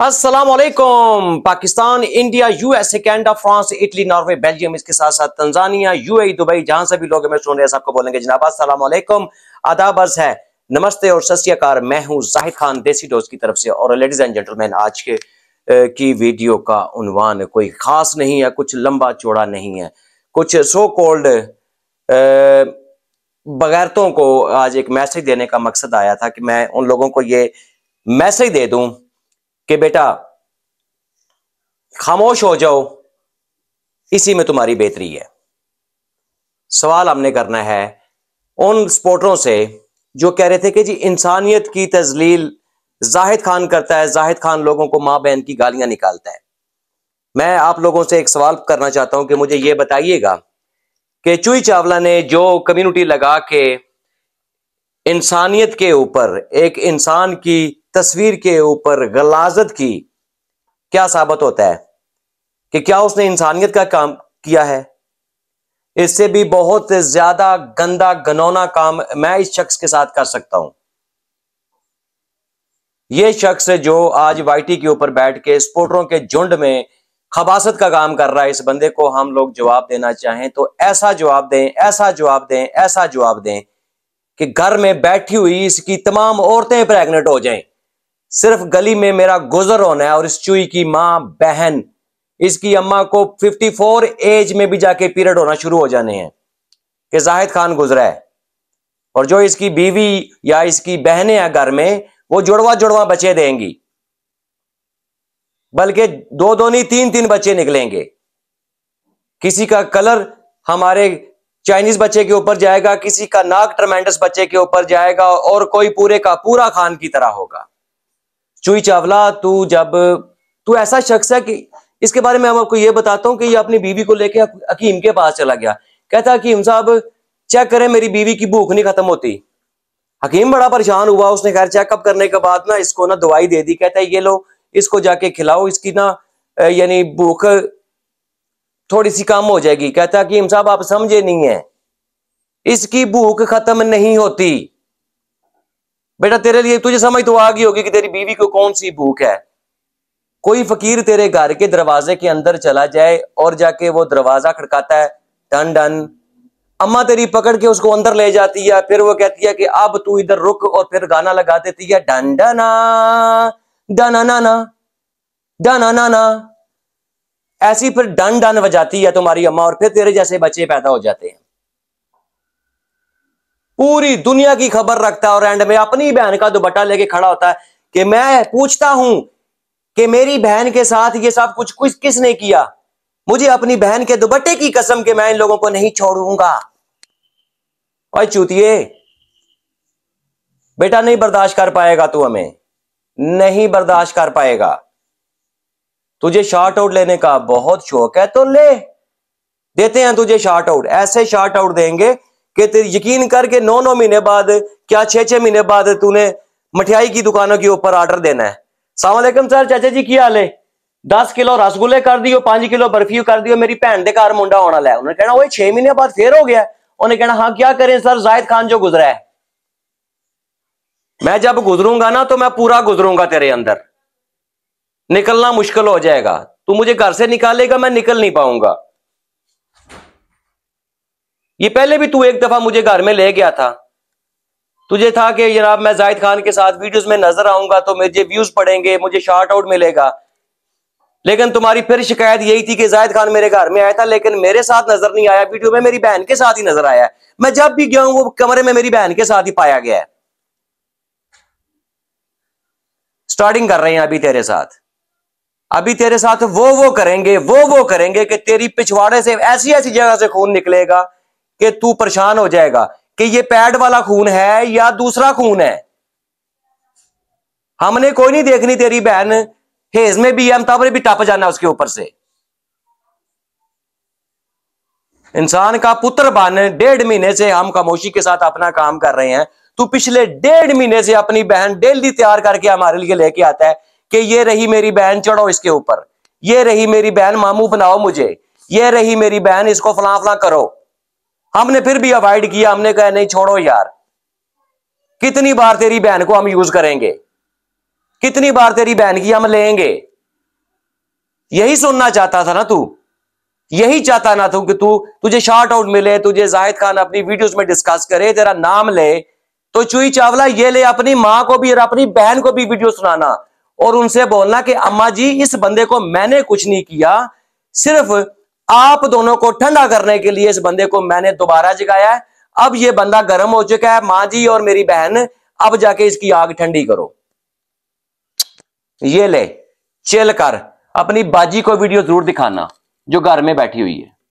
Aslam Pakistan India USA Canada France Italy Norway Belgium इसके साथ साथ तंजानिया यूएई दुबई जहां से भी लोग हमें सुन रहे हैं सबको बोलेंगे जनाब असलम आदाबर्स है नमस्ते और सत्याकार मैं हूं जाहिद खान देसी डोज की तरफ से और लेडीज एंड जेंटलमैन आज के की वीडियो का उनवान कोई खास नहीं है कुछ लंबा चौड़ा नहीं है कुछ सो कोल्ड बगैरतों को आज एक मैसेज देने का मकसद आया था कि मैं उन लोगों को ये मैसेज दे दूँ कि बेटा खामोश हो जाओ इसी में तुम्हारी बेहतरी है सवाल हमने करना है उन स्पोर्टरों से जो कह रहे थे कि जी इंसानियत की तजलील जाहिद खान करता है जाहिद खान लोगों को मां बहन की गालियां निकालता है मैं आप लोगों से एक सवाल करना चाहता हूं कि मुझे ये बताइएगा कि चुई चावला ने जो कम्युनिटी लगा के इंसानियत के ऊपर एक इंसान की तस्वीर के ऊपर गलाजत की क्या साबित होता है कि क्या उसने इंसानियत का काम किया है इससे भी बहुत ज्यादा गंदा गनौना काम मैं इस शख्स के साथ कर सकता हूं ये शख्स जो आज वाईटी के ऊपर बैठ के स्पोर्टरों के झुंड में खबासत का काम कर रहा है इस बंदे को हम लोग जवाब देना चाहें तो ऐसा जवाब दें ऐसा जवाब दें ऐसा जवाब दें कि घर में बैठी हुई इसकी तमाम औरतें प्रेग्नेंट हो जाएं सिर्फ गली में मेरा गुजर होना है और इस चुई की माँ बहन इसकी अम्मा को 54 एज में भी जाके पीरियड होना शुरू हो जाने हैं कि जाहिद खान गुजरा है और जो इसकी बीवी या इसकी बहने हैं घर में वो जुड़वा जुड़वा बच्चे देंगी बल्कि दो दो नहीं तीन तीन बच्चे निकलेंगे किसी का कलर हमारे चाइनीज बच्चे के ऊपर जाएगा किसी का नाक ट्रमेंडस बच्चे के ऊपर जाएगा और कोई पूरे का पूरा खान की तरह होगा जूही चावला तू जब तू ऐसा शख्स है कि इसके बारे में हम आपको ये बताता हूँ कि ये अपनी बीवी को लेके हकीम के पास चला गया कहता अकीम साहब चेक करें मेरी बीवी की भूख नहीं खत्म होती हकीम बड़ा परेशान हुआ उसने खैर चेकअप करने के बाद ना इसको ना दवाई दे दी कहता है ये लो इसको जाके खिलाओ इसकी ना यानी भूख थोड़ी सी कम हो जाएगी कहता हकीम साहब आप समझे नहीं है इसकी भूख खत्म नहीं होती बेटा तेरे लिए तुझे समझ तो आ गई होगी कि तेरी बीवी को कौन सी भूख है कोई फकीर तेरे घर के दरवाजे के अंदर चला जाए और जाके वो दरवाजा खड़काता है डन डन अम्मा तेरी पकड़ के उसको अंदर ले जाती है फिर वो कहती है कि अब तू इधर रुक और फिर गाना लगा देती है डन डना डना ना ना डना ना ना ऐसी फिर डन डन बजाती है तुम्हारी अम्मा और फिर तेरे जैसे बच्चे पैदा हो जाते हैं पूरी दुनिया की खबर रखता है और एंड में अपनी बहन का दुपट्टा लेके खड़ा होता है कि मैं पूछता हूं कि मेरी बहन के साथ ये सब कुछ कुछ किसने किया मुझे अपनी बहन के दुपट्टे की कसम के मैं इन लोगों को नहीं छोड़ूंगा भाई चूतिए बेटा नहीं बर्दाश्त कर पाएगा तू हमें नहीं बर्दाश्त कर पाएगा तुझे शॉर्ट आउट लेने का बहुत शौक है तो ले देते हैं तुझे शॉर्ट आउट ऐसे शॉर्ट आउट देंगे कि तेरी यकीन कर के नौ नौ महीने बाद क्या छह छह महीने बाद तूने मिठाई की दुकानों के ऊपर ऑर्डर देना है सलामकुम सर चाचा जी की हाल है दस किलो रसगुल्ले कर दियो पांच किलो बर्फी कर दियो मेरी भैन के घर मुंडा होना लै उन्हें कहना वही छह महीने बाद फिर हो गया उन्हें कहना हाँ क्या करें सर जाहिद खान जो गुजरा है मैं जब गुजरूंगा ना तो मैं पूरा गुजरूंगा तेरे अंदर निकलना मुश्किल हो जाएगा तू मुझे घर से निकालेगा मैं निकल नहीं पाऊंगा ये पहले भी तू एक दफा मुझे घर में ले गया था तुझे था कि जनाब मैं जाहिद खान के साथ वीडियोस में नजर आऊंगा तो मुझे व्यूज पड़ेंगे मुझे शार्ट आउट मिलेगा लेकिन तुम्हारी फिर शिकायत यही थी कि जाहिद खान मेरे घर में आया था लेकिन मेरे साथ नजर नहीं आया वीडियो में मेरी बहन के साथ ही नजर आया मैं जब भी गया हूं वो कमरे में मेरी बहन के साथ ही पाया गया है स्टार्टिंग कर रहे हैं अभी तेरे साथ अभी तेरे साथ वो वो करेंगे वो वो करेंगे कि तेरी पिछवाड़े से ऐसी ऐसी जगह से खून निकलेगा कि तू परेशान हो जाएगा कि ये पैड वाला खून है या दूसरा खून है हमने कोई नहीं देखनी तेरी बहन हेज में भी हम तबरे भी टप जाना उसके ऊपर से इंसान का पुत्र बन डेढ़ महीने से हम खामोशी के साथ अपना काम कर रहे हैं तू पिछले डेढ़ महीने से अपनी बहन डेली तैयार करके हमारे लिए लेके आता है कि ये रही मेरी बहन चढ़ो इसके ऊपर ये रही मेरी बहन मामू बनाओ मुझे ये रही मेरी बहन इसको फला फला करो हमने फिर भी अवॉइड किया हमने कहा नहीं छोड़ो यार कितनी बार तेरी बहन को हम यूज करेंगे कितनी बार तेरी बहन की हम लेंगे यही सुनना चाहता था ना तू यही चाहता ना तू कि तू तुझे शॉर्ट आउट मिले तुझे जाहिद खान अपनी वीडियोस में डिस्कस करे तेरा नाम ले तो चुई चावला ये ले अपनी माँ को भी और अपनी बहन को भी वीडियो सुनाना और उनसे बोलना कि अम्मा जी इस बंदे को मैंने कुछ नहीं किया सिर्फ आप दोनों को ठंडा करने के लिए इस बंदे को मैंने दोबारा जगाया है अब ये बंदा गर्म हो चुका है मां जी और मेरी बहन अब जाके इसकी आग ठंडी करो ये ले चिल कर अपनी बाजी को वीडियो जरूर दिखाना जो घर में बैठी हुई है